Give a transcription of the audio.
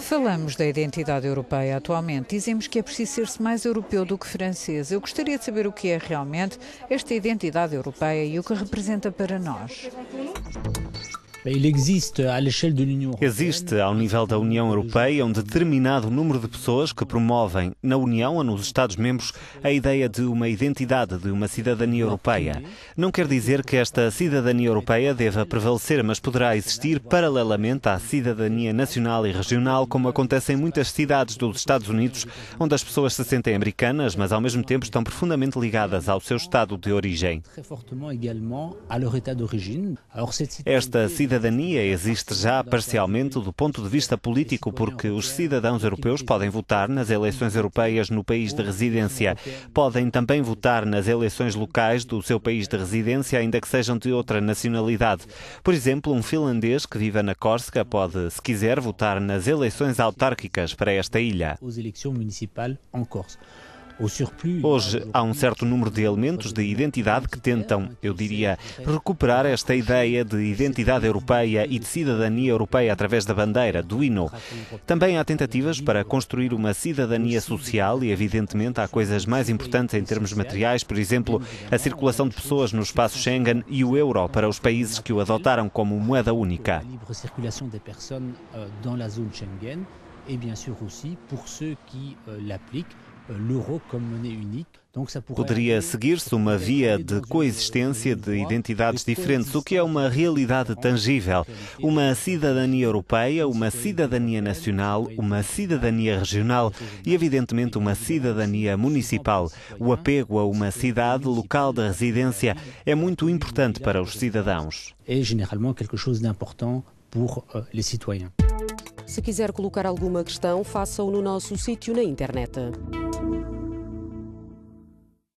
Falamos da identidade europeia atualmente. Dizemos que é preciso ser-se mais europeu do que francês. Eu gostaria de saber o que é realmente esta identidade europeia e o que representa para nós. Existe, ao nível da União Europeia, um determinado número de pessoas que promovem, na União ou nos Estados-membros, a ideia de uma identidade, de uma cidadania europeia. Não quer dizer que esta cidadania europeia deva prevalecer, mas poderá existir paralelamente à cidadania nacional e regional, como acontece em muitas cidades dos Estados Unidos, onde as pessoas se sentem americanas, mas ao mesmo tempo estão profundamente ligadas ao seu estado de origem. Esta cidadania cidadania existe já parcialmente do ponto de vista político, porque os cidadãos europeus podem votar nas eleições europeias no país de residência. Podem também votar nas eleições locais do seu país de residência, ainda que sejam de outra nacionalidade. Por exemplo, um finlandês que vive na Córsega pode, se quiser, votar nas eleições autárquicas para esta ilha. Hoje há um certo número de elementos de identidade que tentam, eu diria, recuperar esta ideia de identidade europeia e de cidadania europeia através da bandeira, do hino. Também há tentativas para construir uma cidadania social e, evidentemente, há coisas mais importantes em termos materiais, por exemplo, a circulação de pessoas no espaço Schengen e o euro para os países que o adotaram como moeda única. Eh, et bien sûr aussi pour ceux qui euh, l'appliquent euh, Poderia seguir-se uma via de coexistência de identidades diferentes, o que é uma realidade tangível. Uma cidadania europeia, uma cidadania nacional, uma cidadania regional e, evidentemente, uma cidadania municipal. O apego a uma cidade, local de residência, é muito importante para os cidadãos. É geralmente algo importante para os euh, cidadãos. Se quiser colocar alguma questão, faça-o no nosso sítio na internet.